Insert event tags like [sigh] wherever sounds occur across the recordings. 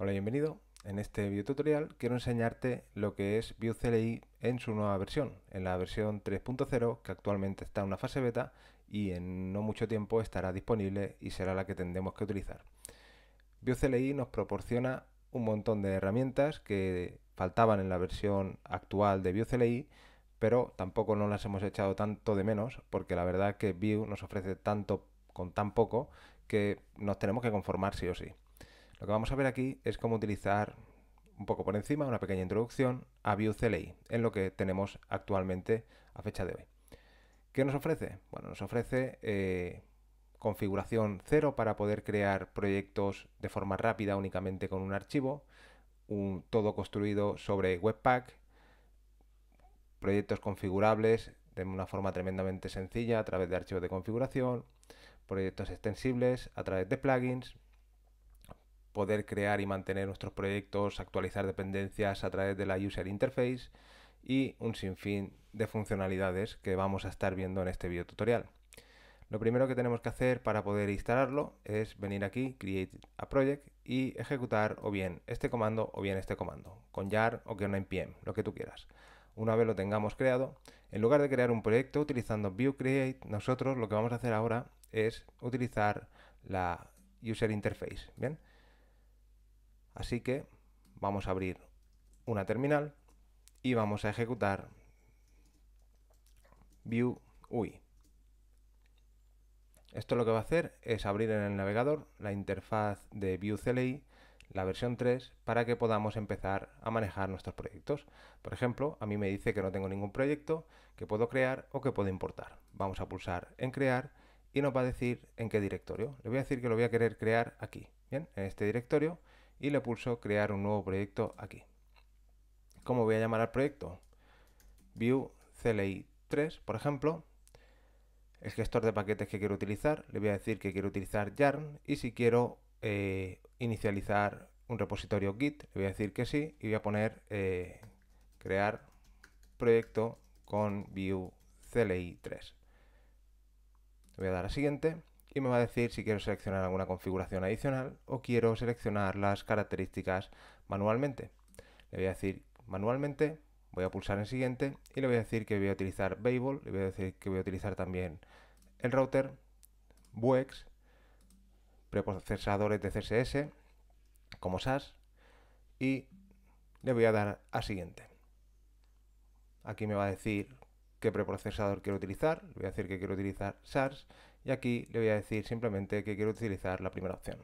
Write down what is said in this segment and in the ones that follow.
Hola, bienvenido. En este video tutorial quiero enseñarte lo que es Vue CLI en su nueva versión, en la versión 3.0 que actualmente está en una fase beta y en no mucho tiempo estará disponible y será la que tendremos que utilizar. Vue CLI nos proporciona un montón de herramientas que faltaban en la versión actual de Vue CLI, pero tampoco nos las hemos echado tanto de menos porque la verdad que Vue nos ofrece tanto con tan poco que nos tenemos que conformar sí o sí. Lo que vamos a ver aquí es cómo utilizar un poco por encima, una pequeña introducción a Vue CLI, en lo que tenemos actualmente a fecha de hoy. ¿Qué nos ofrece? Bueno, nos ofrece eh, configuración cero para poder crear proyectos de forma rápida únicamente con un archivo, todo construido sobre Webpack, proyectos configurables de una forma tremendamente sencilla a través de archivos de configuración, proyectos extensibles a través de plugins, poder crear y mantener nuestros proyectos, actualizar dependencias a través de la User Interface y un sinfín de funcionalidades que vamos a estar viendo en este video tutorial. Lo primero que tenemos que hacer para poder instalarlo es venir aquí, Create a Project y ejecutar o bien este comando o bien este comando, con jar o con npm, lo que tú quieras. Una vez lo tengamos creado, en lugar de crear un proyecto utilizando View Create, nosotros lo que vamos a hacer ahora es utilizar la User Interface, ¿bien? Así que vamos a abrir una terminal y vamos a ejecutar view UI. Esto lo que va a hacer es abrir en el navegador la interfaz de View CLI, la versión 3, para que podamos empezar a manejar nuestros proyectos. Por ejemplo, a mí me dice que no tengo ningún proyecto que puedo crear o que puedo importar. Vamos a pulsar en crear y nos va a decir en qué directorio. Le voy a decir que lo voy a querer crear aquí, ¿bien? En este directorio y le pulso crear un nuevo proyecto aquí. ¿Cómo voy a llamar al proyecto? View CLI 3, por ejemplo. El gestor de paquetes que quiero utilizar, le voy a decir que quiero utilizar Yarn y si quiero eh, inicializar un repositorio Git, le voy a decir que sí y voy a poner eh, crear proyecto con View CLI 3. Le voy a dar a siguiente y me va a decir si quiero seleccionar alguna configuración adicional o quiero seleccionar las características manualmente. Le voy a decir manualmente, voy a pulsar en siguiente y le voy a decir que voy a utilizar Babel, le voy a decir que voy a utilizar también el router, Buex, preprocesadores de CSS como SAS y le voy a dar a siguiente. Aquí me va a decir qué preprocesador quiero utilizar, le voy a decir que quiero utilizar SAS y aquí le voy a decir simplemente que quiero utilizar la primera opción.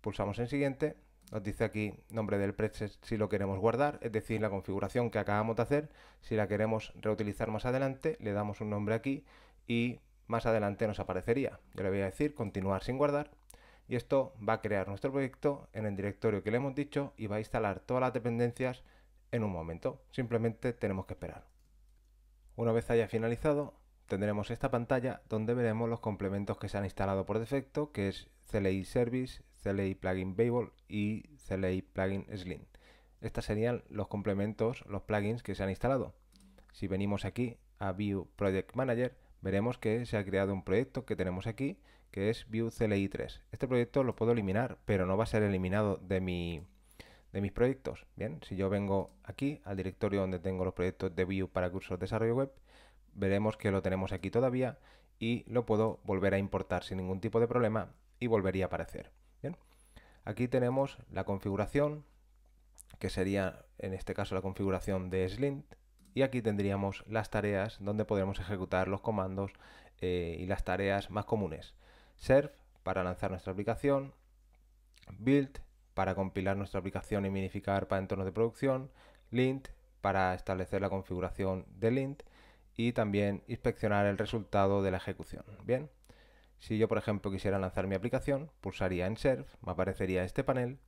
Pulsamos en siguiente, nos dice aquí nombre del preset si lo queremos guardar, es decir, la configuración que acabamos de hacer, si la queremos reutilizar más adelante, le damos un nombre aquí y más adelante nos aparecería. Yo le voy a decir continuar sin guardar y esto va a crear nuestro proyecto en el directorio que le hemos dicho y va a instalar todas las dependencias en un momento. Simplemente tenemos que esperar. Una vez haya finalizado, tendremos esta pantalla donde veremos los complementos que se han instalado por defecto, que es CLI Service, CLI Plugin Babel y CLI Plugin Slim. Estos serían los complementos, los plugins que se han instalado. Si venimos aquí a View Project Manager, veremos que se ha creado un proyecto que tenemos aquí, que es View CLI 3. Este proyecto lo puedo eliminar, pero no va a ser eliminado de, de mis proyectos. Bien, si yo vengo aquí al directorio donde tengo los proyectos de View para cursos de desarrollo web, veremos que lo tenemos aquí todavía y lo puedo volver a importar sin ningún tipo de problema y volvería a aparecer. aquí tenemos la configuración, que sería en este caso la configuración de Slint, y aquí tendríamos las tareas donde podremos ejecutar los comandos eh, y las tareas más comunes. Serve para lanzar nuestra aplicación, Build para compilar nuestra aplicación y minificar para entornos de producción, Lint para establecer la configuración de Lint y también inspeccionar el resultado de la ejecución. Bien, si yo por ejemplo quisiera lanzar mi aplicación, pulsaría en Serve, me aparecería este panel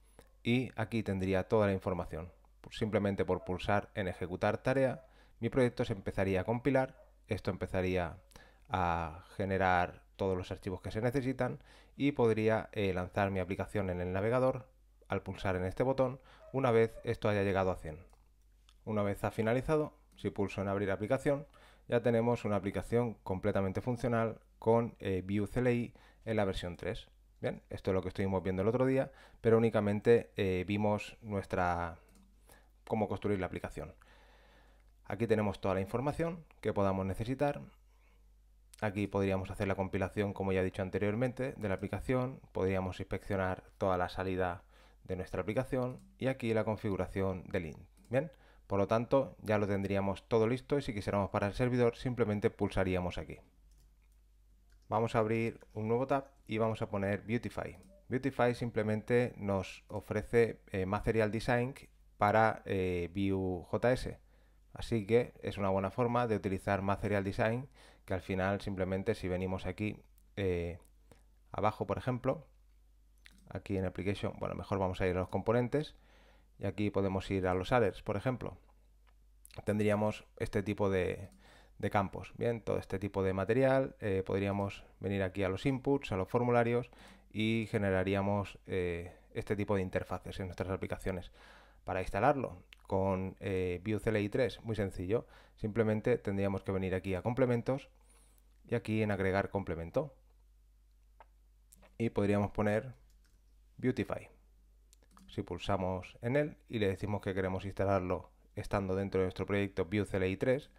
y aquí tendría toda la información. Pues simplemente por pulsar en Ejecutar tarea, mi proyecto se empezaría a compilar, esto empezaría a generar todos los archivos que se necesitan y podría eh, lanzar mi aplicación en el navegador al pulsar en este botón una vez esto haya llegado a 100. Una vez ha finalizado, si pulso en abrir aplicación, ya tenemos una aplicación completamente funcional con eh, Vue CLI en la versión 3. Bien, esto es lo que estuvimos viendo el otro día, pero únicamente eh, vimos nuestra cómo construir la aplicación. Aquí tenemos toda la información que podamos necesitar. Aquí podríamos hacer la compilación, como ya he dicho anteriormente, de la aplicación. Podríamos inspeccionar toda la salida de nuestra aplicación y aquí la configuración del lint. Bien, por lo tanto, ya lo tendríamos todo listo y si quisiéramos para el servidor simplemente pulsaríamos aquí. Vamos a abrir un nuevo tab y vamos a poner Beautify. Beautify simplemente nos ofrece eh, Material Design para eh, Vue.js. Así que es una buena forma de utilizar Material Design que al final simplemente si venimos aquí eh, abajo, por ejemplo, aquí en Application, bueno, mejor vamos a ir a los componentes y aquí podemos ir a los adders, por ejemplo. Tendríamos este tipo de, campos. Bien, todo este tipo de material. Eh, podríamos venir aquí a los inputs, a los formularios y generaríamos eh, este tipo de interfaces en nuestras aplicaciones. Para instalarlo con eh, Vue 3, muy sencillo. Simplemente tendríamos que venir aquí a complementos y aquí en agregar complemento. Y podríamos poner Beautify si pulsamos en él y le decimos que queremos instalarlo estando dentro de nuestro proyecto Vue 3,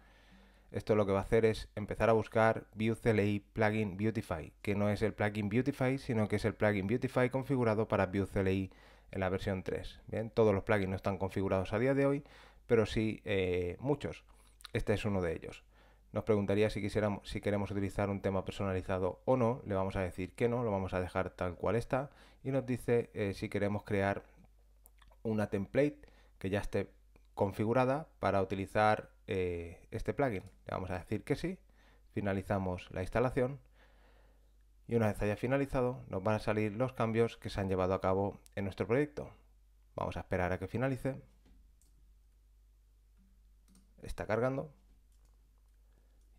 esto lo que va a hacer es empezar a buscar Vue CLI Plugin Beautify, que no es el plugin Beautify, sino que es el plugin Beautify configurado para Vue CLI en la versión 3. Bien, todos los plugins no están configurados a día de hoy, pero sí eh, muchos. Este es uno de ellos. Nos preguntaría si, quisiéramos, si queremos utilizar un tema personalizado o no. Le vamos a decir que no, lo vamos a dejar tal cual está. Y nos dice eh, si queremos crear una template que ya esté configurada para utilizar eh, este plugin. Le vamos a decir que sí, finalizamos la instalación y una vez haya finalizado nos van a salir los cambios que se han llevado a cabo en nuestro proyecto. Vamos a esperar a que finalice. Está cargando.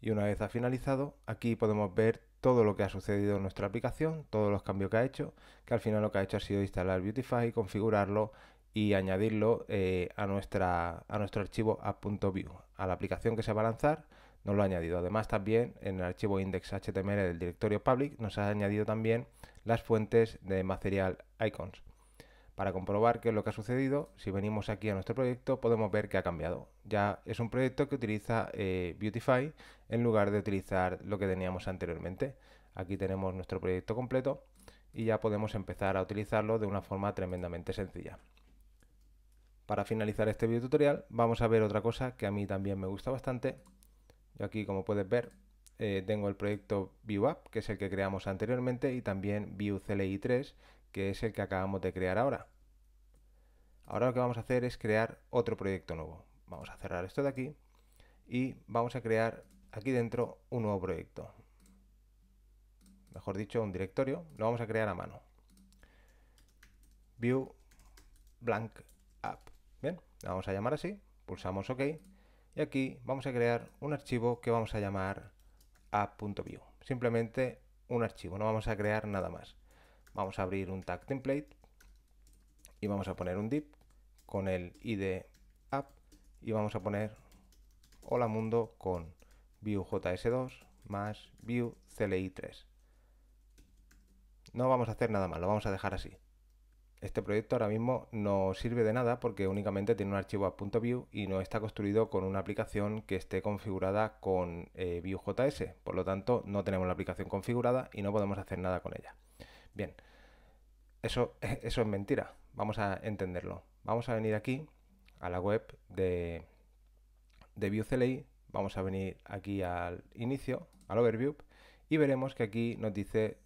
Y una vez ha finalizado, aquí podemos ver todo lo que ha sucedido en nuestra aplicación, todos los cambios que ha hecho, que al final lo que ha hecho ha sido instalar Beautify, y configurarlo y añadirlo eh, a, nuestra, a nuestro archivo app.view. A la aplicación que se va a lanzar nos lo ha añadido. Además también en el archivo index.html del directorio public nos ha añadido también las fuentes de material icons. Para comprobar qué es lo que ha sucedido, si venimos aquí a nuestro proyecto podemos ver que ha cambiado. Ya es un proyecto que utiliza eh, Beautify en lugar de utilizar lo que teníamos anteriormente. Aquí tenemos nuestro proyecto completo y ya podemos empezar a utilizarlo de una forma tremendamente sencilla. Para finalizar este video tutorial vamos a ver otra cosa que a mí también me gusta bastante. Yo aquí como puedes ver eh, tengo el proyecto ViewApp que es el que creamos anteriormente y también ViewCLI3 que es el que acabamos de crear ahora. Ahora lo que vamos a hacer es crear otro proyecto nuevo. Vamos a cerrar esto de aquí y vamos a crear aquí dentro un nuevo proyecto. Mejor dicho, un directorio. Lo vamos a crear a mano. View Bien, la vamos a llamar así, pulsamos OK y aquí vamos a crear un archivo que vamos a llamar app.view. Simplemente un archivo, no vamos a crear nada más. Vamos a abrir un tag template y vamos a poner un div con el id app y vamos a poner hola mundo con js 2 más viewcli3. No vamos a hacer nada más, lo vamos a dejar así este proyecto ahora mismo no sirve de nada porque únicamente tiene un archivo a .view y no está construido con una aplicación que esté configurada con Viewjs, eh, Vue.js. Por lo tanto, no tenemos la aplicación configurada y no podemos hacer nada con ella. Bien, eso, [laughs] eso es mentira. Vamos a entenderlo. Vamos a venir aquí a la web de, de Vamos a venir aquí al inicio, al overview, y veremos que aquí nos dice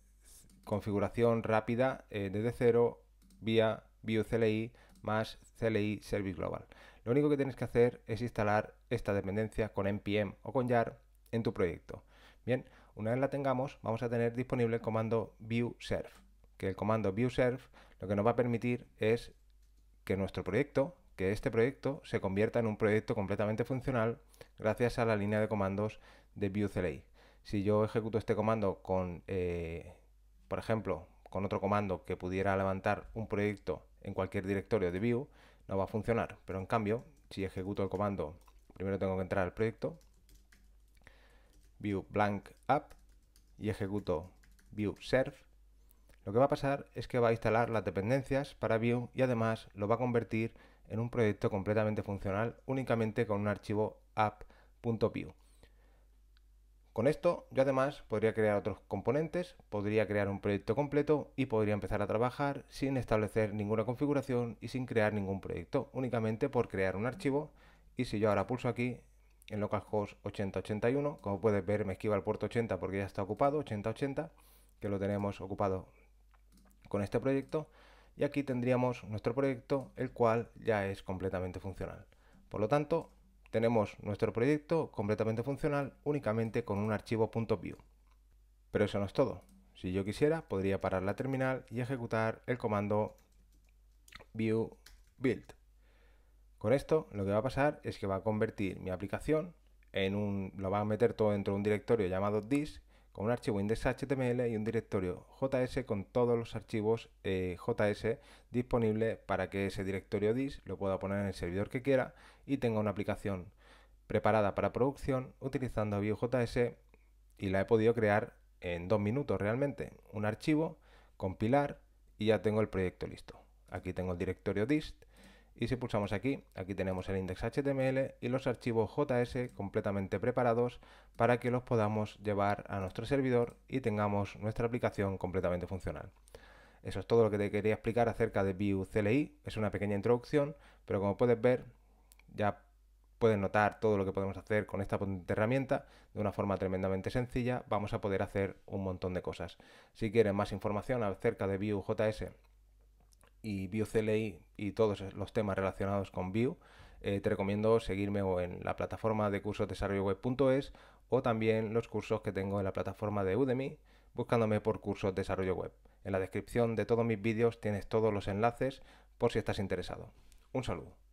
configuración rápida eh, desde cero vía ViewCLI más CLI Service Global. Lo único que tienes que hacer es instalar esta dependencia con npm o con jar en tu proyecto. Bien, una vez la tengamos, vamos a tener disponible el comando viewServe, que el comando viewServe lo que nos va a permitir es que nuestro proyecto, que este proyecto se convierta en un proyecto completamente funcional gracias a la línea de comandos de viewCLI. Si yo ejecuto este comando con, eh, por ejemplo, con otro comando que pudiera levantar un proyecto en cualquier directorio de view no va a funcionar. Pero en cambio, si ejecuto el comando, primero tengo que entrar al proyecto, view blank app, y ejecuto view serve, lo que va a pasar es que va a instalar las dependencias para view y además lo va a convertir en un proyecto completamente funcional únicamente con un archivo app.view. Con esto yo además podría crear otros componentes, podría crear un proyecto completo y podría empezar a trabajar sin establecer ninguna configuración y sin crear ningún proyecto, únicamente por crear un archivo y si yo ahora pulso aquí en localhost 8081, como puedes ver me esquiva el puerto 80 porque ya está ocupado, 8080, que lo tenemos ocupado con este proyecto y aquí tendríamos nuestro proyecto el cual ya es completamente funcional. Por lo tanto, tenemos nuestro proyecto completamente funcional únicamente con un archivo .view. Pero eso no es todo. Si yo quisiera, podría parar la terminal y ejecutar el comando view build. Con esto lo que va a pasar es que va a convertir mi aplicación en un, lo va a meter todo dentro de un directorio llamado disk un archivo index.html y un directorio JS con todos los archivos eh, JS disponibles para que ese directorio DIS lo pueda poner en el servidor que quiera y tenga una aplicación preparada para producción utilizando Vue.js y la he podido crear en dos minutos realmente. Un archivo, compilar y ya tengo el proyecto listo. Aquí tengo el directorio dist y si pulsamos aquí, aquí tenemos el index HTML y los archivos JS completamente preparados para que los podamos llevar a nuestro servidor y tengamos nuestra aplicación completamente funcional. Eso es todo lo que te quería explicar acerca de Vue CLI. Es una pequeña introducción, pero como puedes ver, ya puedes notar todo lo que podemos hacer con esta herramienta de una forma tremendamente sencilla. Vamos a poder hacer un montón de cosas. Si quieres más información acerca de Vue JS y Vue y todos los temas relacionados con Vue, eh, te recomiendo seguirme en la plataforma de cursos web.es o también los cursos que tengo en la plataforma de Udemy buscándome por cursos desarrollo web. En la descripción de todos mis vídeos tienes todos los enlaces por si estás interesado. Un saludo.